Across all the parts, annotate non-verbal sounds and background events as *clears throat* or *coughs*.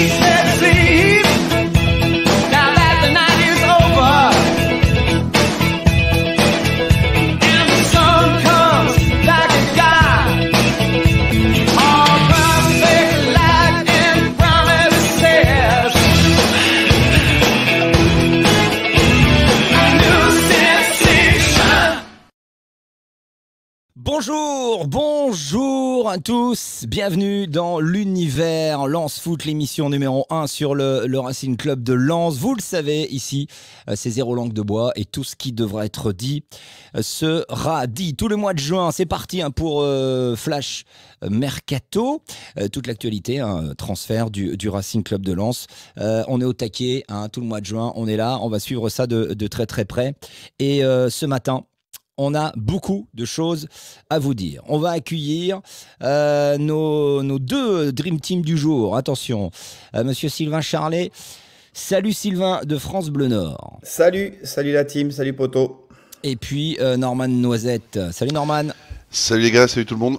easy. Bonjour, bonjour à tous, bienvenue dans l'univers Lance Foot, l'émission numéro 1 sur le, Racing Club de Lens. Vous le savez, ici, euh, c'est zéro langue de bois et tout ce qui devrait être dit euh, sera dit. Tout le mois de juin, c'est parti hein, pour euh, Flash Mercato, toute l'actualité, hein, transfert du, Racing Club de Lens. on est au taquet, hein, tout le mois de juin, on est là, on va suivre ça de, très très près. Et ce matin, on a beaucoup de choses à vous dire. On va accueillir euh, nos, deux Dream Team du jour. Attention, M. Euh, monsieur Sylvain Charlet. Salut Sylvain de France Bleu Nord. Salut, salut la team, salut Poto. Et puis euh, Norman Noisette. Salut Norman. Salut les gars, salut tout le monde.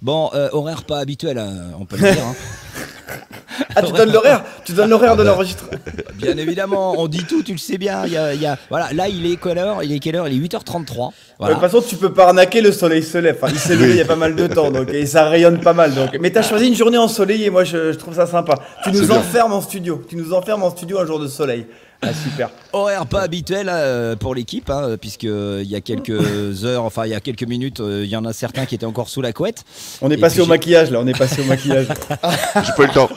Bon, horaire pas habituel, hein, on peut le dire. Hein. *laughs* Ah, tu donnes l'horaire Tu donnes l'horaire de ah bah. l'enregistrement Bien évidemment, on dit tout, tu le sais bien. Il y a, voilà, là, il est quelle heure Il est quelle heure Il est 8h33. De toute façon, tu peux pas arnaquer, le soleil se lève. il s'est levé il y a pas mal de temps, donc, et ça rayonne pas mal. Donc. Mais tu as ah. choisi une journée ensoleillée, moi, je, je trouve ça sympa. Tu ah, nous enfermes en studio. Tu nous enfermes en studio un jour de soleil. Ah, super. Horaire pas habituel euh, pour l'équipe, hein, euh, il y a quelques *laughs* heures, enfin il y a quelques minutes, euh, il y en a certains qui étaient encore sous la couette. On est passé au maquillage là, on est passé au maquillage. *laughs* J'ai pas eu le temps.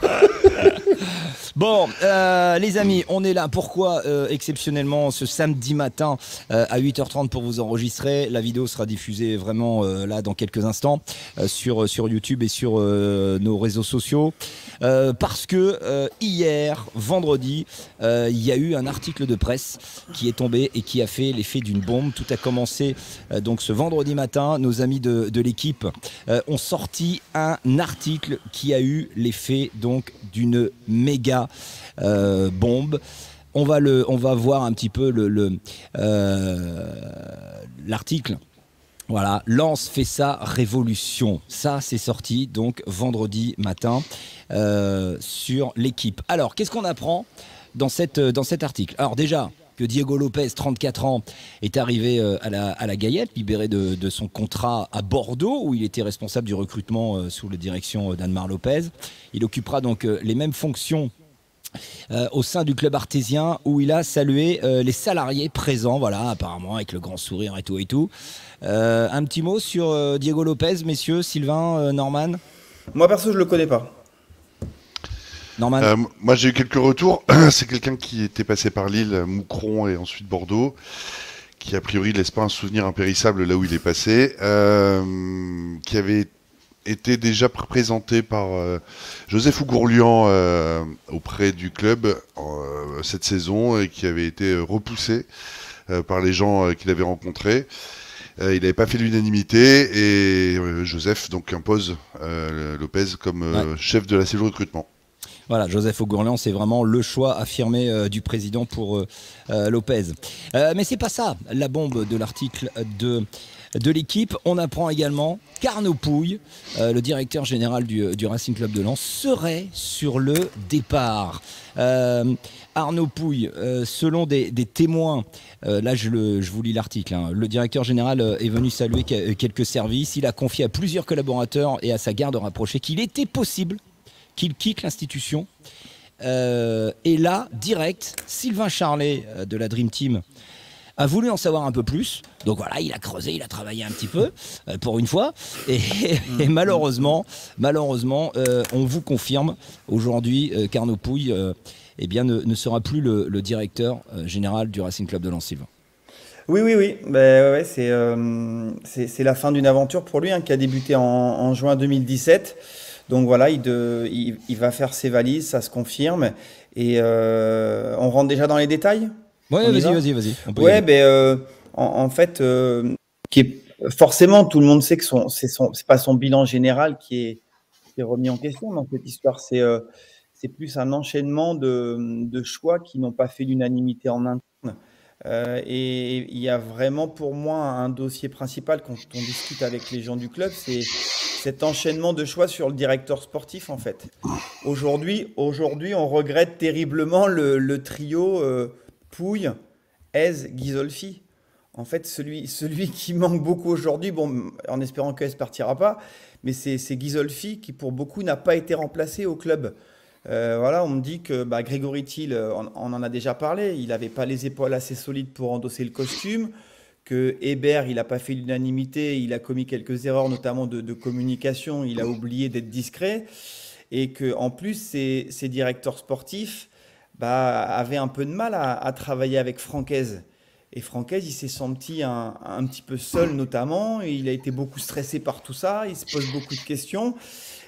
*laughs* Bon, euh, les amis, on est là. Pourquoi euh, exceptionnellement ce samedi matin euh, à 8h30 pour vous enregistrer La vidéo sera diffusée vraiment là dans quelques instants sur, sur YouTube et sur nos réseaux sociaux. parce que hier, vendredi, il y a eu un article de presse qui est tombé et qui a fait l'effet d'une bombe. Tout a commencé donc ce vendredi matin. Nos amis de, de l'équipe ont sorti un article qui a eu l'effet donc d'une méga euh, bombe. On va, le, on va voir un petit peu euh, l'article. Le, voilà, Lance fait sa révolution. Ça, c'est sorti donc vendredi matin euh, sur l'équipe. Alors, qu'est-ce qu'on apprend dans, cette, dans cet article Alors déjà, que Diego Lopez, 34 ans, est arrivé à la, à Gaillette, libéré de, son contrat à Bordeaux, où il était responsable du recrutement sous la direction danne marie Lopez. Il occupera donc les mêmes fonctions euh, au sein du club artésien où il a salué euh, les salariés présents, voilà, apparemment avec le grand sourire et tout et tout. Euh, un petit mot sur Diego Lopez, messieurs, Sylvain, Norman Moi perso, je le connais pas. Norman Moi j'ai eu quelques retours. *clears throat* C'est quelqu'un qui était passé par Lille, Moucron et ensuite Bordeaux qui a priori laisse pas un souvenir impérissable là où il est passé, qui avait était déjà présenté par euh, Joseph Ougourlian euh, auprès du club euh, cette saison et qui avait été repoussé par les gens qu'il avait rencontrés. il n'avait pas fait l'unanimité et Joseph donc impose Lopez comme chef de la cellule recrutement. Voilà, Joseph Ougourlian c'est vraiment le choix affirmé du président pour Lopez. mais c'est pas ça la bombe de l'article de de l'équipe. On apprend également qu'Arnaud Pouille, euh, le directeur général euh, du, Racing Club de Lens, serait sur le départ. Euh, Arnaud Pouille, selon des, témoins, là je, vous lis l'article, hein. le directeur général est venu saluer quelques services, il a confié à plusieurs collaborateurs et à sa garde rapprochée qu'il était possible qu'il quitte l'institution. et là, direct, Sylvain Charlet de la Dream Team a voulu en savoir un peu plus. Donc voilà, il a creusé, il a travaillé un petit peu, euh, pour une fois. Et, mm. malheureusement, malheureusement euh, on vous confirme aujourd'hui qu'Arnaud euh, Pouille eh bien, ne, sera plus le, directeur général du Racing Club de lens Oui, oui, oui. Ben, c'est, c'est, la fin d'une aventure pour lui hein, qui a débuté en, juin 2017. Donc voilà, il, de, va faire ses valises, ça se confirme. Et on rentre déjà dans les détails Ouais, vas-y, vas-y, vas-y. Ouais, ben, euh, en, fait, euh, qui est, forcément, tout le monde sait que son, c'est, son, c'est pas son bilan général qui est, qui est remis en question dans cette histoire. C'est, euh, c'est plus un enchaînement de, de, choix qui n'ont pas fait l'unanimité en interne. et il y a vraiment pour moi un dossier principal quand on discute avec les gens du club, c'est cet enchaînement de choix sur le directeur sportif en fait. Aujourd'hui, aujourd'hui on regrette terriblement le, le trio Pouille, Aise, Ghisolfi. En fait, celui, celui qui manque beaucoup aujourd'hui, bon, en espérant que ne partira pas, mais c'est Ghisolfi qui, pour beaucoup, n'a pas été remplacé au club. Euh, voilà, on me dit que bah, Grégory Thiel, euh, on, en a déjà parlé, il n'avait pas les épaules assez solides pour endosser le costume, que Hébert, il n'a pas fait l'unanimité, il a commis quelques erreurs, notamment de, communication, il a oublié d'être discret, et que en plus, ses directeurs sportifs, bah, avait un peu de mal à, travailler avec Francaise. Et Francaise, il s'est senti un, petit peu seul notamment, il a été beaucoup stressé par tout ça, il se pose beaucoup de questions.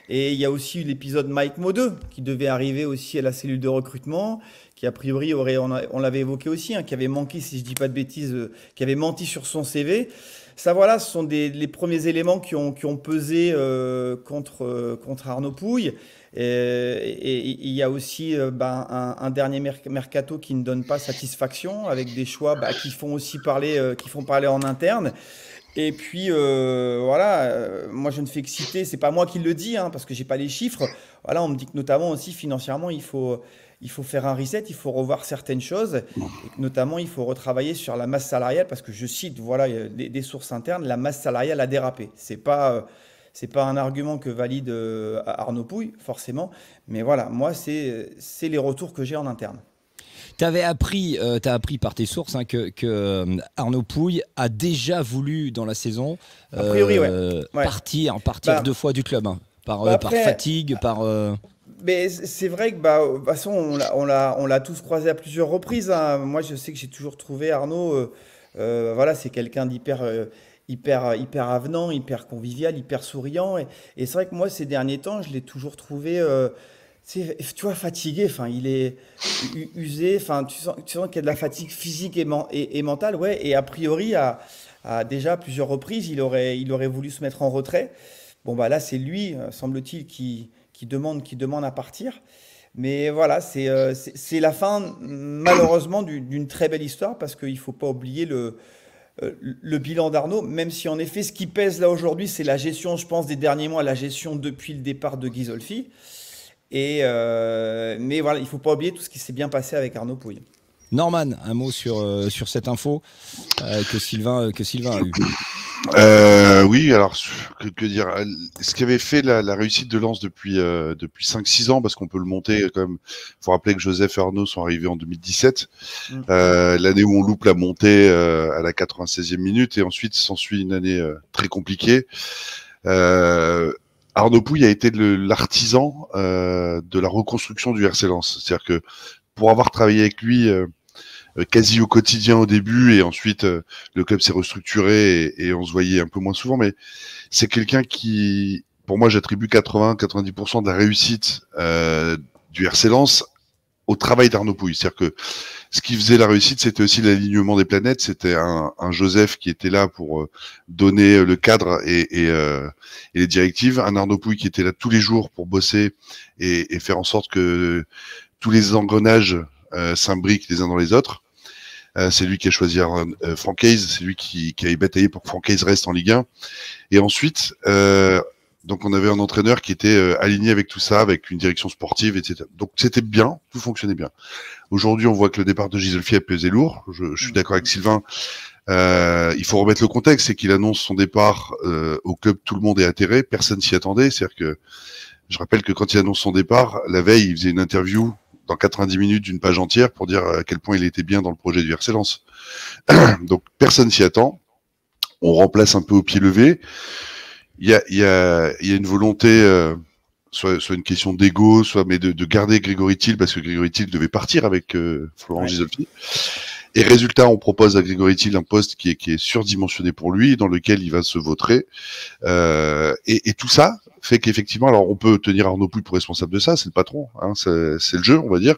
Et il y a aussi eu l'épisode Mike Modeux qui devait arriver aussi à la cellule de recrutement, qui a priori aurait, on, l'avait évoqué aussi, hein, qui avait manqué, si je ne dis pas de bêtises, euh, qui avait menti sur son CV ça, voilà, ce sont des, les premiers éléments qui ont, pesé euh, contre, euh, contre Arnaud Pouille. Et il y a aussi euh, ben, un, dernier mercato qui ne donne pas satisfaction, avec des choix bah, qui font aussi parler, qui font parler en interne. Et puis voilà, moi je ne fais que citer, c'est pas moi qui le dis, hein, parce que j'ai pas les chiffres. Voilà, on me dit que notamment aussi financièrement, il faut, il faut faire un reset, il faut revoir certaines choses, notamment il faut retravailler sur la masse salariale parce que je cite voilà des, sources internes, la masse salariale a dérapé. C'est pas euh, c'est pas un argument que valide euh, Arnaud Pouille forcément, mais voilà moi c'est les retours que j'ai en interne. Tu avais appris, euh, as appris par tes sources hein, que, Arnaud Pouille a déjà voulu dans la saison partir, bah, deux fois du club. Hein. par, bah par, fatigue, par... Mais c'est vrai que, bah, de toute façon, on l'a tous croisé à plusieurs reprises. Hein. Moi, je sais que j'ai toujours trouvé Arnaud, euh, euh, voilà, c'est quelqu'un d'hyper. Euh, hyper, hyper avenant, hyper convivial, hyper souriant. Et, c'est vrai que moi, ces derniers temps, je l'ai toujours trouvé tu vois, fatigué, enfin, il est usé, enfin, tu sens, tu qu'il y a de la fatigue physique et, et, mentale, ouais, et a priori, déjà à, déjà plusieurs reprises, il aurait, il aurait voulu se mettre en retrait. Bon, bah là, c'est lui, semble-t-il, qui, qui qui demande à partir. Mais voilà, c'est euh, c'est la fin malheureusement d'une très belle histoire parce qu'il faut pas oublier le, euh, le bilan d'Arnaud, même si en effet ce qui pèse là aujourd'hui, c'est la gestion, je pense, des derniers mois, la gestion depuis le départ de Ghisolfi. Et euh, mais voilà, il faut pas oublier tout ce qui s'est bien passé avec Arnaud Pouille. Norman, un mot sur, sur cette info que, Sylvain, que Sylvain a euh, oui, alors que, dire euh, Ce qui avait fait la, réussite de Lance depuis euh, depuis 5-6 ans, parce qu'on peut le monter quand euh, même. Faut rappeler que Joseph et Arnaud sont arrivés en 2017, mm. euh, l'année où on loupe la montée à la 96e minute, et ensuite s'ensuit une année très compliquée. Arnaud Pouille a été l'artisan de la reconstruction du RC Lance. c'est-à-dire que pour avoir travaillé avec lui euh, quasi au quotidien au début et ensuite euh, le club s'est restructuré et, et, on se voyait un peu moins souvent. Mais c'est quelqu'un qui, pour moi, j'attribue 80-90% de la réussite euh, du RC Lens au travail d'Arnaud Pouille. C'est-à-dire que ce qui faisait la réussite, c'était aussi l'alignement des planètes. C'était un, Joseph qui était là pour donner le cadre et, les directives, un Arnaud Pouille qui était là tous les jours pour bosser et, et faire en sorte que tous les engrenages euh, s'imbriquent les uns dans les autres. Euh, c'est lui qui a choisi euh, Franck Hayes, c'est lui qui, qui, a bataillé pour que Franck Hayes reste en Ligue 1. Et ensuite, donc on avait un entraîneur qui était aligné avec tout ça, avec une direction sportive, etc. Donc c'était bien, tout fonctionnait bien. Aujourd'hui, on voit que le départ de Giselfi a pesé lourd. Je, je suis d'accord avec Sylvain. Euh, il faut remettre le contexte, c'est qu'il annonce son départ au club, tout le monde est atterré, personne s'y attendait. C'est-à-dire que je rappelle que quand il annonce son départ, la veille, il faisait une interview dans 90 minutes d'une page entière pour dire euh, à quel point il était bien dans le projet du RC *clears throat* Donc personne s'y attend. On remplace un peu au pied levé. Il y a, une volonté, euh, soit, une question d'ego, soit mais de, garder Grégory Thiel parce que Grégory Thiel devait partir avec euh, Florent Gisolfi. Et résultat, on propose à Grégory Thiel un poste qui est, qui est surdimensionné pour lui, dans lequel il va se vautrer. et, tout ça, fait qu'effectivement, alors on peut tenir Arnaud Pouille pour responsable de ça, c'est le patron, hein, c'est le jeu, on va dire.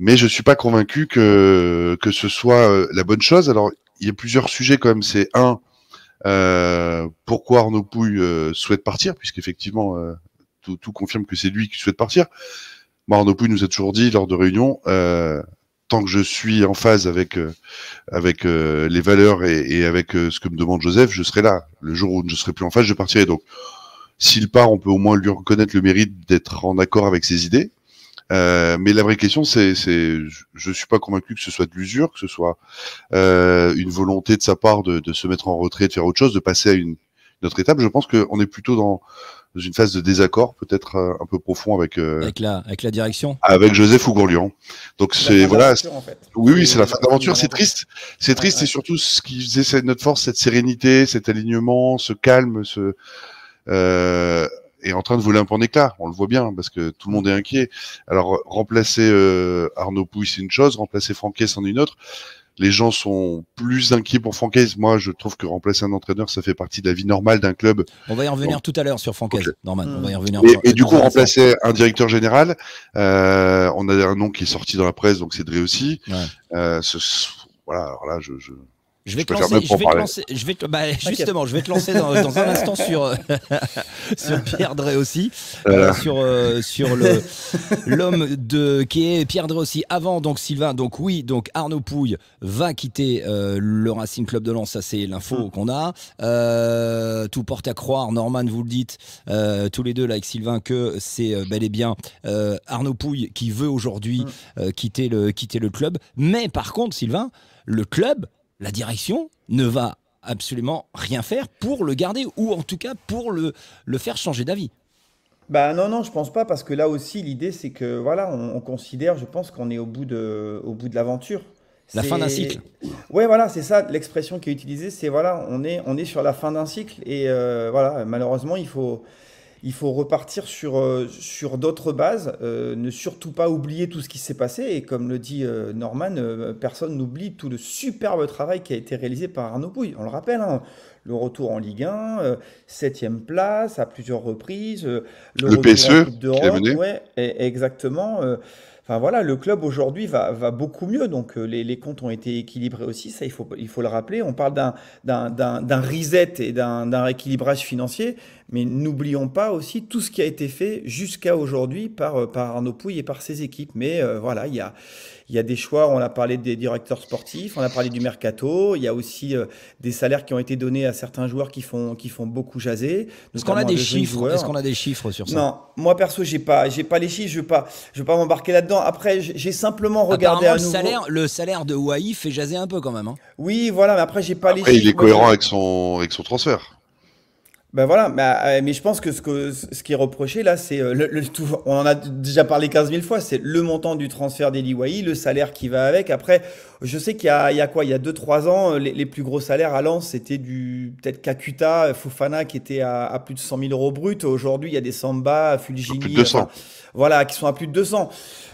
Mais je suis pas convaincu que, que ce soit euh, la bonne chose. Alors, il y a plusieurs sujets quand même. C'est un, euh, pourquoi Arnaud Pouille euh, souhaite partir, puisqu'effectivement, effectivement tout, confirme que c'est lui qui souhaite partir. Moi, Arnaud Pouille nous a toujours dit lors de réunions, tant que je suis en phase avec, avec les valeurs et, et avec ce que me demande Joseph, je serai là. Le jour où je ne serai plus en phase, je partirai. Donc, s'il part, on peut au moins lui reconnaître le mérite d'être en accord avec ses idées. Euh, mais la vraie question, c'est, je ne suis pas convaincu que ce soit de l'usure, que ce soit euh, une volonté de sa part de, se mettre en retrait, de faire autre chose, de passer à une, autre étape. Je pense qu'on est plutôt dans, une phase de désaccord, peut-être euh, un peu profond avec avec, la, direction, avec Joseph Ougourlian. Donc c'est voilà, oui oui, c'est la fin d'aventure, C'est triste, c'est triste, et surtout ce qui faisait notre force, cette sérénité, cet alignement, ce calme, ce euh, est en train de voler un peu en éclat. On le voit bien parce que tout le monde est inquiet. Alors remplacer euh, Arnaud Pouille, c'est une chose, remplacer Franquet, en une autre. Les gens sont plus inquiets pour Franquet. Moi, je trouve que remplacer un entraîneur, ça fait partie de la vie normale d'un club. On va y revenir tout à l'heure sur Franquet, Normal. On va y revenir. Et, du coup, remplacer un directeur général. Euh, on a un nom qui est sorti dans la presse, donc c'est Dré aussi. Euh, ce, voilà, alors là, je, je je vais, te lancer, je, vais je vais bah, justement, je vais te lancer dans, un instant euh, *laughs* sur, Pierre Drey aussi, euh, sur, euh, sur le l'homme de qui est Pierre Drey aussi. Avant donc Sylvain, donc oui, donc Arnaud Pouille va quitter le Racing Club de Lens, ça c'est l'info mm. qu'on a. tout porte à croire, Norman, vous le dites tous les deux là avec Sylvain que c'est bel et bien Arnaud Pouille qui veut aujourd'hui mm. quitter le quitter le club. Mais par contre, Sylvain, le club la direction ne va absolument rien faire pour le garder ou en tout cas pour le, le faire changer d'avis. Bah non, non, je pense pas parce que là aussi l'idée c'est que voilà, on, considère, je pense qu'on est au bout de, au bout de l'aventure. La fin d'un cycle. Ouais, voilà, c'est ça l'expression qui est utilisée, c'est voilà, on est, on est sur la fin d'un cycle et euh, voilà, malheureusement il faut, il faut repartir sur, euh, sur d'autres bases, euh, ne surtout pas oublier tout ce qui s'est passé. Et comme le dit euh, Norman, personne n'oublie tout le superbe travail qui a été réalisé par Arnaud Pouille. On le rappelle, hein, le retour en Ligue 1, 7 place à plusieurs reprises. le, le PSE, e-, exactement. Enfin voilà, le club aujourd'hui va, beaucoup mieux, donc les, comptes ont été équilibrés aussi, ça il faut, il faut le rappeler. On parle d'un reset et d'un rééquilibrage financier, mais n'oublions pas aussi tout ce qui a été fait jusqu'à aujourd'hui par, euh, par Arnaud Pouille et par ses équipes. Mais euh, voilà, il y a, il y a des choix, on a parlé des directeurs sportifs, on a parlé du mercato, il y a aussi euh, des salaires qui ont été donnés à certains joueurs qui font, qui font beaucoup jaser. Est-ce qu'on a des chiffres est qu'on a des chiffres sur ça Non, moi perso, j'ai pas, j'ai pas les chiffres, je ne pas, je pas m'embarquer là-dedans. Après, j'ai simplement regardé à nouveau. Le salaire, le salaire de Huawei fait jaser un peu quand même. Hein. Oui, voilà, mais après j'ai pas les chiffres. Il est cohérent avec son, avec son transfert. Ben voilà, euh, mais, je pense que ce, que, ce qui est reproché là, c'est euh, le, tout, on en a déjà parlé 15 000 fois, c'est le montant du transfert des Wahi, le salaire qui va avec. Après, je sais qu'il y, a quoi Il y a 2-3 ans, les, plus gros salaires à Lens, c'était du peut-être Kakuta, Fofana qui était à, plus de 100 000 euros bruts. Aujourd'hui, il y a des Samba, Fulgini. voilà, qui sont à plus de 200.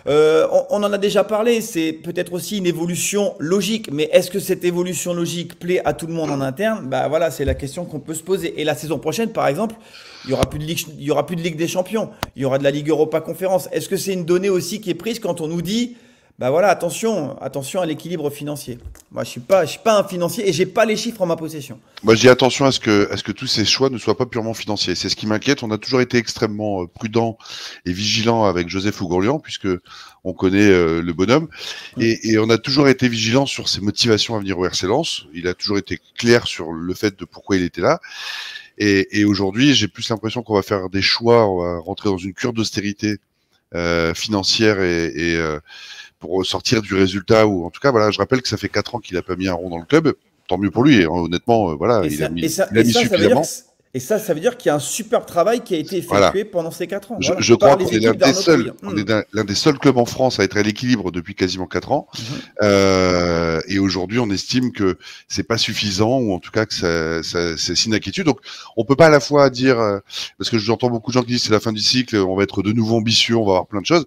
Euh, on, en a déjà parlé, c'est peut-être aussi une évolution logique, mais est-ce que cette évolution logique plaît à tout le monde en interne Bah voilà, c'est la question qu'on peut se poser. Et la saison prochaine, par exemple, il y aura plus il y aura plus de Ligue des Champions, il y aura de la Ligue Europa Conférence. Est-ce que c'est une donnée aussi qui est prise quand on nous dit ben voilà, attention, attention à l'équilibre financier. Moi, je suis pas, je suis pas un financier et j'ai pas les chiffres en ma possession. Moi, je dis attention à ce que, à ce que tous ces choix ne soient pas purement financiers. C'est ce qui m'inquiète. On a toujours été extrêmement euh, prudent et vigilant avec Joseph Ougourlian, puisque on connaît euh, le bonhomme, et, on a toujours été vigilant sur ses motivations à venir au RC Il a toujours été clair sur le fait de pourquoi il était là. Et, aujourd'hui, j'ai plus l'impression qu'on va faire des choix, on va rentrer dans une cure d'austérité euh, financière et, pour sortir du résultat ou en tout cas voilà je rappelle que ça fait 4 ans qu'il n'a pas mis un rond dans le club tant mieux pour lui hein. euh, et honnêtement voilà il, a mis, suffisamment et ça, ça veut dire qu'il y a un super travail qui a été effectué pendant ces 4 ans. je, crois qu'on est l'un des seuls, des seuls clubs en France à être à l'équilibre depuis quasiment 4 ans. Mhm. euh, et aujourd'hui, on estime que c'est pas suffisant, ou en tout cas que ça, ça c'est une inquiétude. Donc, on peut pas à la fois dire, euh, parce que j'entends beaucoup de gens qui disent c'est la fin du cycle, on va être de nouveau ambitieux, on va avoir plein de choses.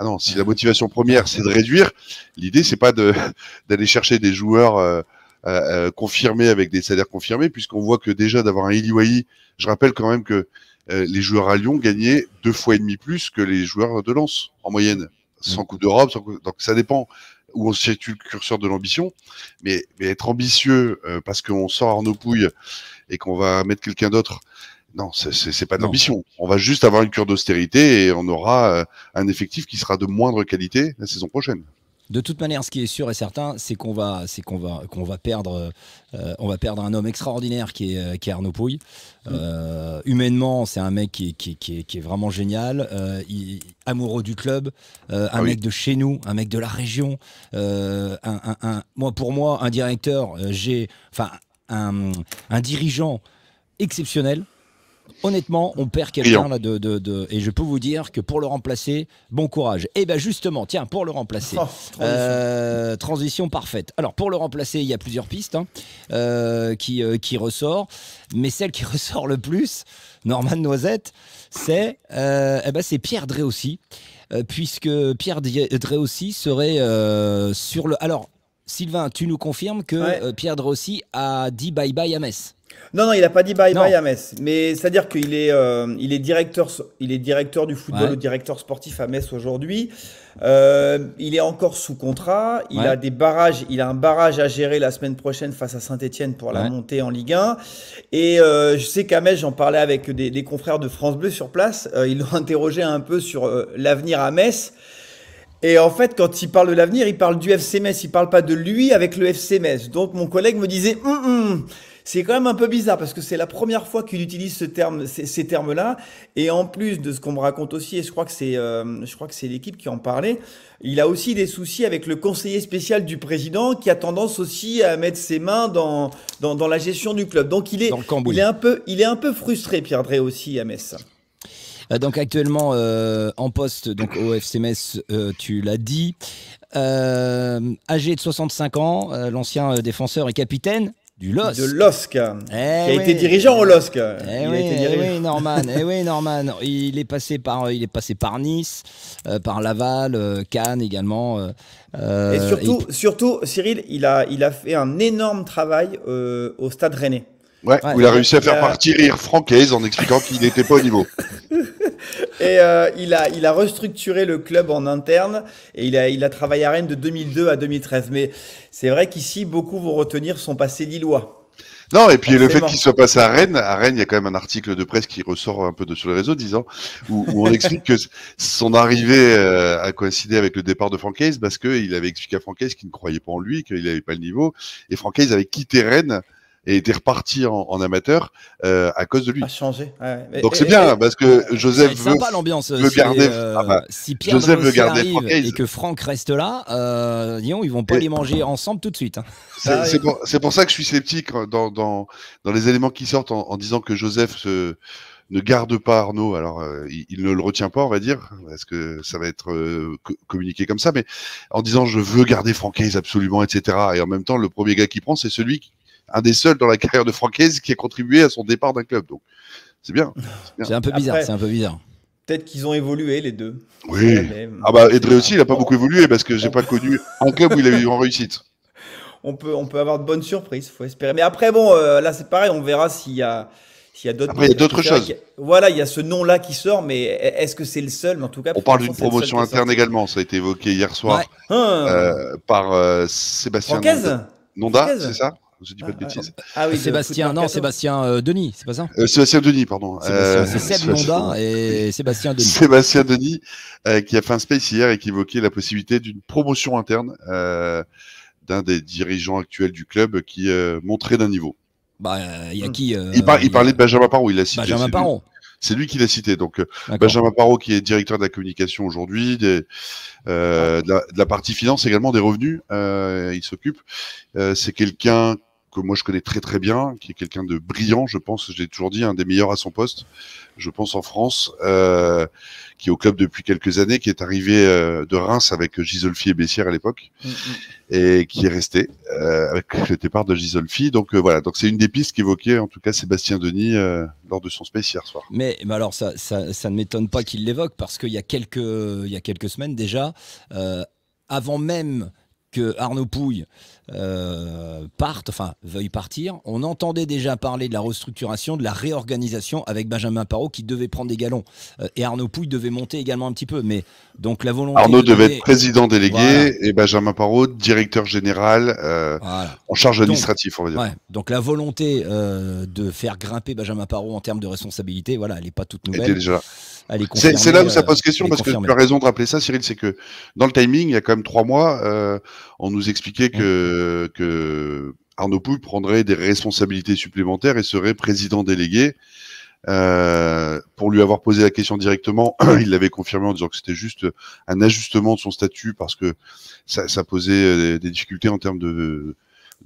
Ah non, si la motivation première, c'est de réduire, l'idée, c'est pas *laughs* d'aller chercher des joueurs euh, euh, euh, confirmés avec des salaires confirmés, puisqu'on voit que déjà d'avoir un Iliwai, je rappelle quand même que les joueurs à Lyon gagnaient deux fois et demi plus que les joueurs de Lens, en moyenne, sans Coupe d'Europe. Sans... Donc ça dépend où on situe le curseur de l'ambition. Mais, mais, être ambitieux, parce qu'on sort Arnaud Pouille et qu'on va mettre quelqu'un d'autre non, c'est pas de l'ambition. On va juste avoir une cure d'austérité et on aura euh, un effectif qui sera de moindre qualité la saison prochaine. De toute manière, ce qui est sûr et certain, c'est qu'on va, c'est qu'on va, qu'on va perdre, euh, on va perdre un homme extraordinaire qui est, euh, qui est Arnaud Pouille. Mmh. humainement, c'est un mec qui, est vraiment génial, amoureux du club, un ah mec de chez nous, un mec de la région. pour moi, un directeur, j'ai, enfin, un, un dirigeant exceptionnel. Honnêtement, on perd quelqu'un là de, et je peux vous dire que pour le remplacer, bon courage. Et eh bien justement, tiens, pour le remplacer, oh, euh, transition. parfaite. Alors pour le remplacer, il y a plusieurs pistes hein, euh, qui euh, qui ressort, mais celle qui *laughs* ressort le plus, Norman Noisette, c'est eh ben Pierre Dré aussi, puisque Pierre Dré aussi serait sur le. Alors Sylvain, tu nous confirmes que Pierre Dré aussi a dit bye bye à Metz. Non, non, il n'a pas dit bye bye à Metz. Mais c'est-à-dire qu'il est, euh, il est, directeur, il est directeur du football directeur sportif à Metz aujourd'hui. Euh, il est encore sous contrat. Il a des barrages. Il a un barrage à gérer la semaine prochaine face à Saint-Etienne pour la montée en Ligue 1. Et euh, je sais qu'à Metz, j'en parlais avec des, confrères de France Bleu sur place. ils l'ont *laughs* interrogé un peu sur l'avenir à Metz. Et en fait, quand il parle de l'avenir, il parle du FC Metz, il parle pas de lui avec le FC Metz. Donc mon collègue me disait, mm c'est quand même un peu bizarre parce que c'est la première fois qu'il utilise ces, termes-là. Et en plus de ce qu'on me raconte aussi, et je crois que c'est, euh, je crois que c'est l'équipe qui en parlait, il a aussi des soucis avec le conseiller spécial du président qui a tendance aussi à mettre ses mains dans, dans, la gestion du club. Donc il est, il est un peu, il est un peu frustré, Pierre Drey aussi à Metz. Euh, donc actuellement euh, en poste donc au FC Metz, tu l'as dit. âgé de 65 ans, l'ancien défenseur et capitaine du LOSC. De LOSC, eh qui a été dirigeant au LOSC. Eh oui, oui, eh eh Norman, Il est passé par, euh, il est passé par Nice, euh, par Laval, euh, Cannes également. et surtout, surtout, Cyril, il a, il a fait un énorme travail au Stade Rennais. Ouais, où il a réussi à faire partir rire Hayes en expliquant qu'il n'était pas au niveau. *laughs* Et euh, il, a, il a restructuré le club en interne et il a, il a travaillé à Rennes de 2002 à 2013. Mais c'est vrai qu'ici, beaucoup vont retenir son passé lillois. Non, et puis le fait qu'il soit passé à Rennes, à Rennes, il y a quand même un article de presse qui ressort un peu de sur le réseau, disant, où, on explique que son arrivée euh, a coïncidé avec le départ de Hayes parce qu'il avait expliqué à Hayes qu'il ne croyait pas en lui, qu'il n'avait pas le niveau, et Hayes avait quitté Rennes et était reparti en, amateur euh, à cause de lui. A Donc c'est bien parce que Joseph veut, garder. Euh, bah, si Pierre Joseph veut et que Franck reste là, euh, disons, ils vont pas les manger ensemble tout de suite. Hein. Ah, c'est pour, ça que je suis sceptique dans, dans, les éléments qui sortent en, disant que Joseph ne garde pas Arnaud. Alors, euh, il, ne le retient pas, on va dire, parce que ça va être communiqué comme ça, mais en disant je veux garder Franck Hayes absolument, etc. Et en même temps, le premier gars qui prend, c'est celui qui, un des seuls dans la carrière de Francaise qui a contribué à son départ d'un club. Donc, c'est bien. C'est un peu bizarre. C'est un peu bizarre. Peut-être qu'ils ont évolué les deux. Oui. Ah bah aussi, il n'a pas beaucoup évolué parce que j'ai pas connu un club où il a eu en réussite. *laughs* On peut, on peut avoir de bonnes surprises, faut espérer. Mais après, bon, euh, là c'est pareil, on verra s'il y a, d'autres. d'autres choses. Voilà, il y a ce nom-là qui sort, mais est-ce que c'est le seul En tout cas, on parle d'une promotion interne également. Ça a été évoqué hier soir hein. euh, par euh, Sébastien Nonda, c'est ça je dis pas de ah, bêtises. Ah oui, Sébastien, non, Sébastien euh, Denis, c'est pas ça euh, Sébastien Denis, pardon. C'est euh, Seb et Sébastien Denis. Sébastien Denis, qui a fait un space hier et qui évoquait la possibilité d'une promotion interne d'un des dirigeants actuels du club qui montrait d'un niveau. Bah, y a hmm. qui il, parlait de Benjamin Parot, il l'a cité. Benjamin Parot. C'est lui qui l'a cité. Donc Benjamin Parot, qui est directeur de la communication aujourd'hui, de, la, partie finance également des revenus, il s'occupe. c'est quelqu'un que moi je connais très très bien, qui est quelqu'un de brillant, je pense, j'ai toujours dit, un des meilleurs à son poste, je pense en France, euh, qui est au club depuis quelques années, qui est arrivé euh, de Reims avec Gisolfi et Bessières à l'époque, mm, mm. et qui est resté euh, avec le départ de Gisolfi. Donc voilà, donc c'est une des pistes qu'évoquait en tout cas Sébastien Denis lors de son space hier soir. Mais, alors ça, ne m'étonne pas qu'il l'évoque, parce qu'il y, a quelques, y a quelques semaines déjà, avant même que Arnaud Pouille euh, partent, enfin veuillent partir. On entendait déjà parler de la restructuration, de la réorganisation avec Benjamin Parot qui devait prendre des galons euh, et Arnaud Pouille devait monter également un petit peu. Mais donc la volonté. Arnaud devait être président délégué et Benjamin Parot directeur général euh, en charge administrative, donc, la volonté de faire grimper Benjamin Parot en termes de responsabilité, voilà, elle n'est pas toute nouvelle. Déjà... C'est là où ça pose question parce que tu as raison de rappeler ça, Cyril, c'est que dans le timing, il y a quand même trois mois, on nous expliquait que. Euh, que Arnaud Pouille prendrait des responsabilités supplémentaires et serait président délégué. Euh, pour lui avoir posé la question directement, *clears throat* il l'avait confirmé en disant que c'était juste un ajustement de son statut parce que ça, posait euh, des difficultés en termes de,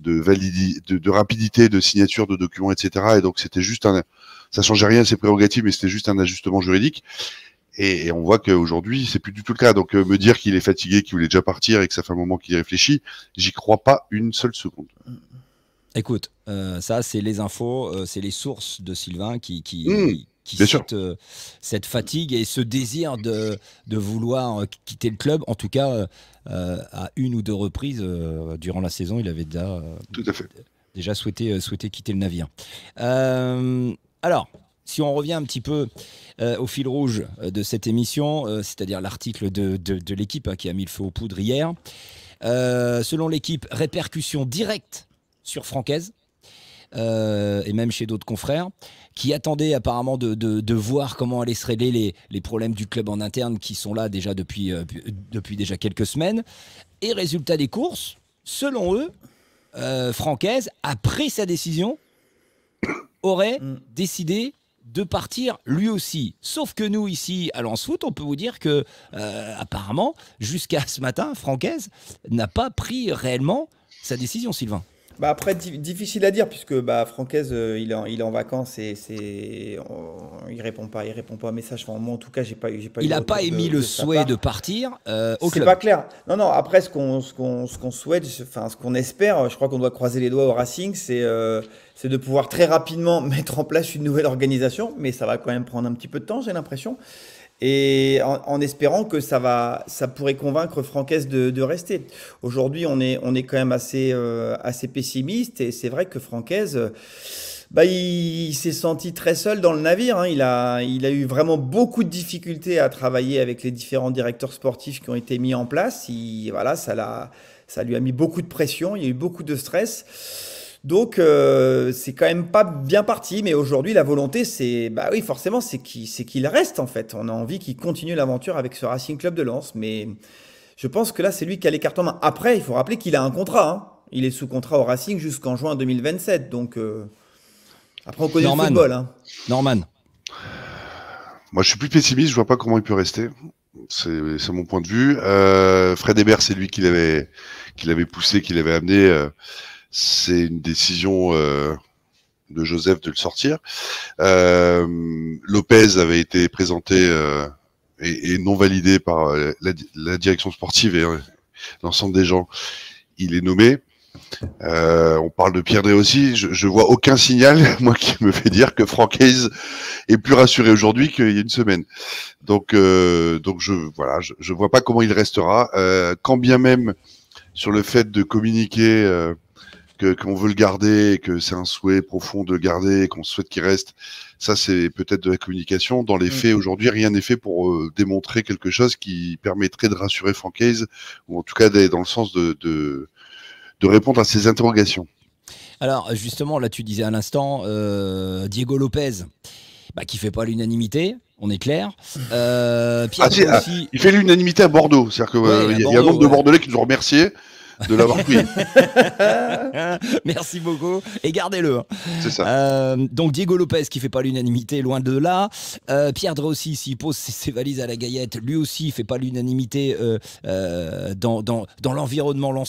de, de, rapidité de signature de documents, etc. Et donc c'était juste un, ça changeait rien à ses prérogatives, mais c'était juste un ajustement juridique. Et, on voit qu'aujourd'hui, c'est plus du tout le cas. Donc euh, me dire qu'il est fatigué, qu'il voulait déjà partir et que ça fait un moment qu'il réfléchit, j'y crois pas une seule seconde. Mm. Écoute, euh, ça, c'est les infos, euh, c'est les sources de Sylvain qui, qui, mm. cette fatigue et ce désir de, de, vouloir quitter le club. En tout cas, à une ou deux reprises durant la saison, il avait déjà, souhaité, souhaité quitter le navire. alors, si on revient un petit peu euh, au fil rouge euh, de cette émission, euh, c'est-à-dire l'article de, l'équipe hein, qui a mis le feu aux poudres hier, selon l'équipe, répercussion directe sur Francaise. et même chez d'autres confrères, qui attendaient apparemment de, de voir comment allaient se régler les, les, problèmes du club en interne qui sont là déjà depuis, depuis déjà quelques semaines. Et résultat des courses, selon eux, Francaise, après sa décision, *coughs* aurait mm. décidé de partir lui aussi. Sauf que nous, ici, à Lens on peut vous dire que, euh, apparemment, jusqu'à ce matin, Francaise n'a pas pris réellement sa décision, Sylvain. Bah après, difficile à dire puisque bah, Francaise, euh, il, est en, il est en vacances et c'est, il répond pas, il répond pas au messages. Enfin, moi, en tout cas, j'ai pas, j'ai pas. Il n'a pas émis le souhait de partir. Euh, au c'est pas clair. Non, non. Après, ce qu'on, ce qu'on, ce qu'on souhaite, enfin, ce qu'on espère, je crois qu'on doit croiser les doigts au Racing, c'est, euh, c'est de pouvoir très rapidement *laughs* mettre en place une nouvelle organisation, mais ça va quand même prendre un petit peu de temps, j'ai l'impression et en, espérant que ça va, ça pourrait convaincre Franquès de, de rester. Aujourd'hui, on est, on est quand même assez, euh, assez pessimiste et c'est vrai que Franquès, euh, bah, il, s'est senti très seul dans le navire. Hein. Il a, il a eu vraiment beaucoup de difficultés à travailler avec les différents directeurs sportifs qui ont été mis en place. Il, voilà, ça l'a, ça lui a mis beaucoup de pression. Il y a eu beaucoup de stress. Donc, euh, c'est quand même pas bien parti. Mais aujourd'hui, la volonté, c'est, bah oui, forcément, c'est qu'il reste, en fait. On a envie qu'il continue l'aventure avec ce Racing Club de Lens. Mais je pense que là, c'est lui qui a les en main. Après, il faut rappeler qu'il a un contrat. Hein. Il est sous contrat au Racing jusqu'en juin 2027. Donc, euh, après, on connaît Norman. le football. Hein. Norman. Moi, je suis plus pessimiste. Je vois pas comment il peut rester. C'est mon point de vue. Euh, Fred Hébert, c'est lui qui l'avait poussé, qui l'avait amené c'est une décision euh, de Joseph de le sortir. Euh, Lopez avait été présenté euh, et, non validé par la, direction sportive et hein, l'ensemble des gens. Il est nommé. on parle de Pierre aussi. Je, je, vois aucun signal, *laughs* moi, qui me fait dire que Franck Hayes est plus rassuré aujourd'hui qu'il y a une semaine. Donc, donc je voilà, je, je, vois pas comment il restera. quand bien même sur le fait de communiquer que qu'on veut le garder, que c'est un souhait profond de le garder, qu'on souhaite qu'il reste, ça c'est peut-être de la communication. Dans les mm. faits, aujourd'hui, rien n'est fait pour euh, démontrer quelque chose qui permettrait de rassurer Hayes, ou en tout cas dans le sens de, de, répondre à ses interrogations. Alors justement, là tu disais à l'instant, euh, Diego Lopez, bah, qui fait pas l'unanimité, on est clair. Euh, ah, ah, il fait l'unanimité à Bordeaux, c'est-à-dire qu'il y, a un nombre de Bordelais qui nous ont remerciés de l'avoir pris. *laughs* Merci beaucoup et gardez-le. Hein. C'est ça. Euh, donc Diego Lopez qui fait pas l'unanimité, loin de là. Euh, Pierre Drossi, s'il pose ses valises à la Gaillette, lui aussi fait pas l'unanimité euh, dans, dans, l'environnement len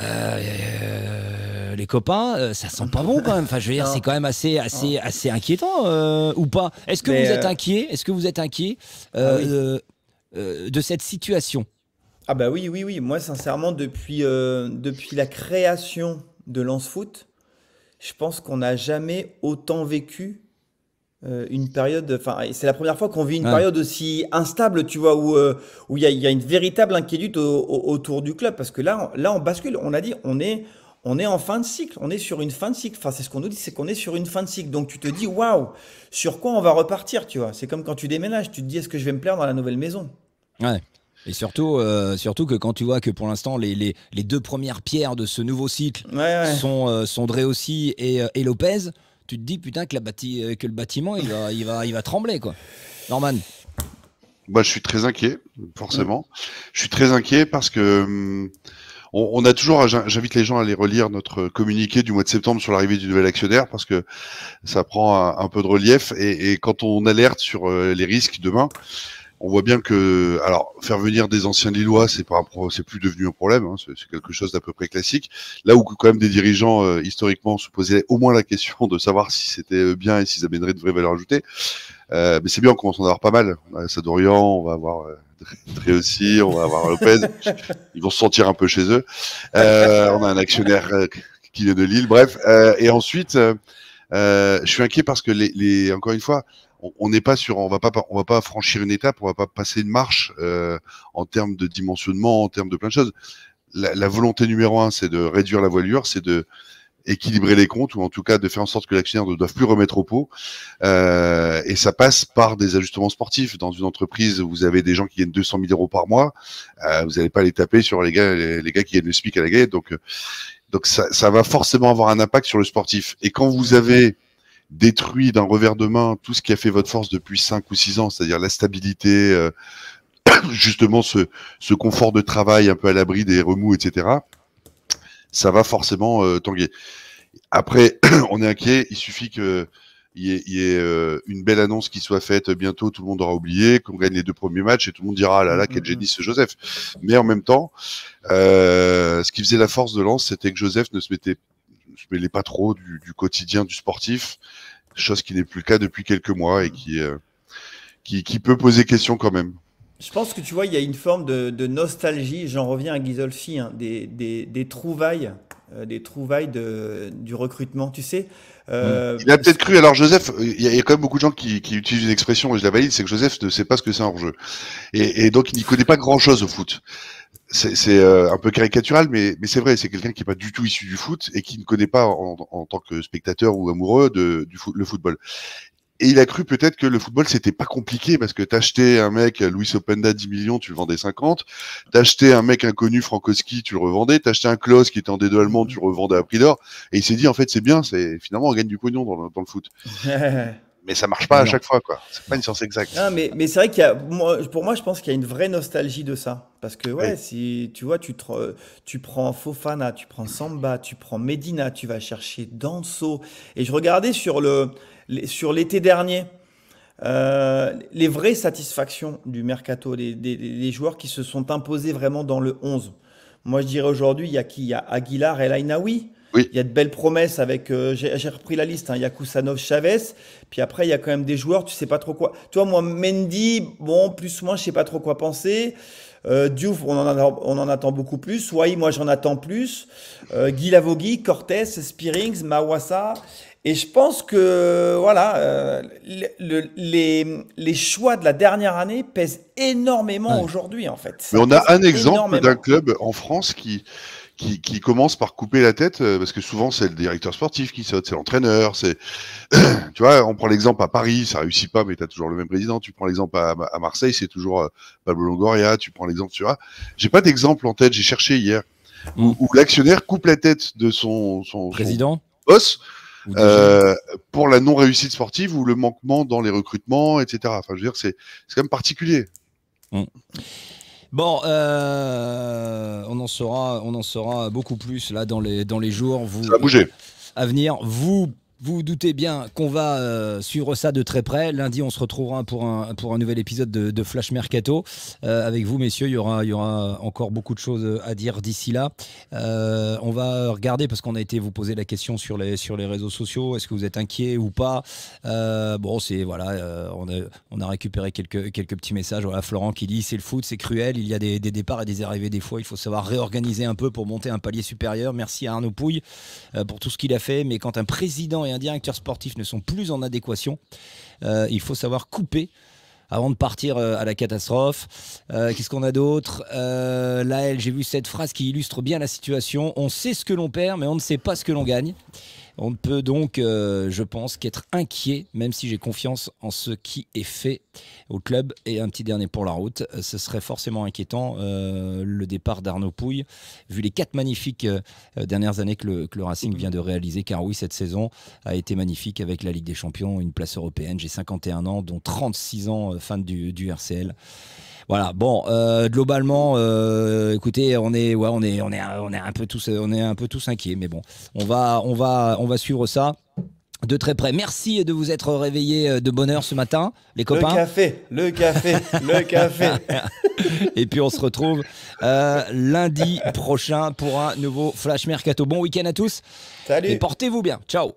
Euh, les copains, ça sent pas bon quand même. Enfin, je veux dire, c'est quand même assez, assez, assez inquiétant, ou pas Est-ce que, vous êtes inquiet Est-ce que vous êtes inquiet de cette situation ah bah oui, oui, oui. Moi, sincèrement, depuis, euh, depuis la création de Lance Foot, je pense qu'on n'a jamais autant vécu euh, une période. Enfin, c'est la première fois qu'on vit une période aussi instable, tu vois, où euh, où il y a, une véritable inquiétude autour du club, parce que là, on, là, on bascule. On a dit, on est on est en fin de cycle, on est sur une fin de cycle. Enfin, c'est ce qu'on nous dit, c'est qu'on est sur une fin de cycle. Donc tu te dis, waouh, sur quoi on va repartir, tu vois C'est comme quand tu déménages, tu te dis, est-ce que je vais me plaire dans la nouvelle maison Ouais. Et surtout, euh, surtout que quand tu vois que pour l'instant, les, les, deux premières pierres de ce nouveau cycle sont, euh, aussi euh, et, Lopez, tu te dis putain que, le bâtiment, il va, il, va, trembler. quoi. Norman Je suis très inquiet, forcément. Je suis très inquiet parce que... Hum, on, a toujours, j'invite les gens à aller relire notre communiqué du mois de septembre sur l'arrivée du nouvel actionnaire parce que ça prend un, peu de relief et, quand on alerte sur les risques demain, on voit bien que, alors, faire venir des anciens Lillois, c'est pas c'est plus devenu un problème. Hein, c'est quelque chose d'à peu près classique. Là où quand même des dirigeants euh, historiquement se posaient au moins la question de savoir si c'était euh, bien et s'ils amèneraient de vraies valeurs ajoutées. Euh, mais c'est bien, on commence à en avoir pas mal. On a Sadorian, on va avoir très aussi, on va avoir Lopez. *laughs* Ils vont se sentir un peu chez eux. on a un actionnaire qui vient de Lille. Bref, et ensuite. je suis inquiet parce que les, les encore une fois, on n'est pas sur, on va pas, on va pas franchir une étape, on va pas passer une marche euh, en termes de dimensionnement, en termes de plein de choses. La, volonté numéro un, c'est de réduire la voilure, c'est de équilibrer les comptes ou en tout cas de faire en sorte que l'actionnaire ne doive plus remettre au pot. Euh, et ça passe par des ajustements sportifs. Dans une entreprise vous avez des gens qui gagnent 200 000 euros par mois, euh, vous n'allez pas les taper sur les gars, les, gars qui gagnent le SMIC à la guette. Donc, donc ça, ça va forcément avoir un impact sur le sportif. Et quand vous avez détruit d'un revers de main tout ce qui a fait votre force depuis 5 ou 6 ans, c'est-à-dire la stabilité, euh, *coughs* justement ce, confort de travail un peu à l'abri des remous, etc., ça va forcément euh, tanguer. Après, *coughs* on est inquiet, il suffit que il y ait, euh, une belle annonce qui soit faite bientôt, tout le monde aura oublié, qu'on gagne les deux premiers matchs et tout le monde dira ah là là, quel génie ce Joseph. Mais en même temps, ce qui faisait la force de Lance, c'était que Joseph ne se mettait mais les pas trop du, quotidien du sportif, chose qui n'est plus le cas depuis quelques mois et euh, qui, qui, peut poser question quand même. Je pense que tu vois, il y a une forme de, nostalgie, j'en reviens à Ghisolfi, hein, des, des, trouvailles euh, des trouvailles de, du recrutement, tu sais. Euh, il a peut-être cru, alors Joseph, il y, a, quand même beaucoup de gens qui, utilisent une expression, et je la valide, c'est que Joseph ne sait pas ce que c'est un hors-jeu. Et, et donc il n'y connaît pas grand-chose au foot c'est euh, un peu caricatural, mais, c'est vrai, c'est quelqu'un qui n'est pas du tout issu du foot et qui ne connaît pas en, tant que spectateur ou amoureux de, du foot, le football. Et il a cru peut-être que le football, c'était pas compliqué parce que t'achetais un mec, Louis Openda, 10 millions, tu le vendais 50. T'achetais un mec inconnu, Frankowski, tu le revendais. T'achetais un Klaus qui était en dédo allemand, tu le revendais à prix d'or. Et il s'est dit, en fait, c'est bien, c'est finalement, on gagne du pognon dans le, dans le foot. *laughs* mais ça marche ah pas à chaque fois, quoi. C'est pas une science exacte. mais, c'est vrai qu'il y a, moi, pour moi, je pense qu'il y a une vraie nostalgie de ça. Parce que, ouais, si, tu vois, tu, prends Fofana, tu prends Samba, tu prends Medina, tu vas chercher Danso. Et je regardais sur, le, sur l'été dernier. Euh, les vraies satisfactions du mercato, les, joueurs qui se sont imposés vraiment dans le 11. Moi, je dirais aujourd'hui, il y a qui a Aguilar et Lainaoui. Il y a de belles promesses avec. Euh, j'ai repris la liste. Hein, Yakusanov, Chavez. Puis après, il y a quand même des joueurs. Tu sais pas trop quoi. Toi, moi, Mendy. Bon, plus ou moins, je sais pas trop quoi penser. Euh, Diouf, on en, attend beaucoup plus. Wai, moi, j'en attends plus. Euh, Guy Lavogui, Cortés, Spearings, Mawassa. Et je pense que voilà, euh, les, choix de la dernière année pèsent énormément aujourd'hui, en fait. Mais on a un exemple d'un club en France qui, qui, commence par couper la tête, euh, parce que souvent c'est le directeur sportif qui saute, c'est l'entraîneur, c'est, *clears throat* tu vois, on prend l'exemple à Paris, ça réussit pas, mais tu as toujours le même président. Tu prends l'exemple à, Marseille, c'est toujours euh, Pablo Longoria. Tu prends l'exemple, tu vois. J'ai pas d'exemple en tête, j'ai cherché hier où, mm. l'actionnaire coupe la tête de son, président, boss. Euh, pour la non réussite sportive ou le manquement dans les recrutements, etc. Enfin, je veux dire, c'est quand même particulier. Mm. Bon, euh, on en saura, on en saura beaucoup plus là dans les dans les jours. Vous, Ça à venir. Vous vous, doutez bien qu'on va euh, suivre ça de très près. Lundi, on se retrouvera pour un, pour un nouvel épisode de, Flash Mercato. Euh, avec vous, messieurs, il y, aura, il y aura encore beaucoup de choses à dire d'ici là. Euh, on va regarder, parce qu'on a été vous poser la question sur les, sur les réseaux sociaux, est-ce que vous êtes inquiet ou pas Bon, c'est voilà, on, a, on a récupéré quelques, quelques petits messages. Voilà, Florent qui dit c'est le foot, c'est cruel, il y a des, des, départs et des arrivées des fois, il faut savoir réorganiser un peu pour monter un palier supérieur. Merci à Arnaud Pouille pour tout ce qu'il a fait, mais quand un président est directeurs un directeur sportif ne sont plus en adéquation. Euh, il faut savoir couper avant de partir euh, à la catastrophe. Euh, qu'est-ce qu'on a d'autre euh, Là, j'ai vu cette phrase qui illustre bien la situation. On sait ce que l'on perd, mais on ne sait pas ce que l'on gagne. On ne peut donc, euh, je pense, qu'être inquiet, même si j'ai confiance en ce qui est fait au club. Et un petit dernier pour la route, euh, ce serait forcément inquiétant euh, le départ d'Arnaud Pouille, vu les quatre magnifiques dernières années que le, Racing vient de réaliser. Car oui, cette saison a été magnifique avec la Ligue des Champions, une place européenne. J'ai 51 ans, dont 36 ans fan du RCL. Voilà. Bon, euh, globalement, euh, écoutez, on est, ouais, on est, on est, on est un peu tous, on est un peu tous inquiets, mais bon, on va, on va, on va suivre ça de très près. Merci de vous être réveillé euh, de bonne heure ce matin, les copains. Le café, le café, le *laughs* café. *laughs* Et puis on se retrouve lundi prochain pour un nouveau Flash Mercato. Bon week-end à tous. Salut. Et portez-vous bien. Ciao.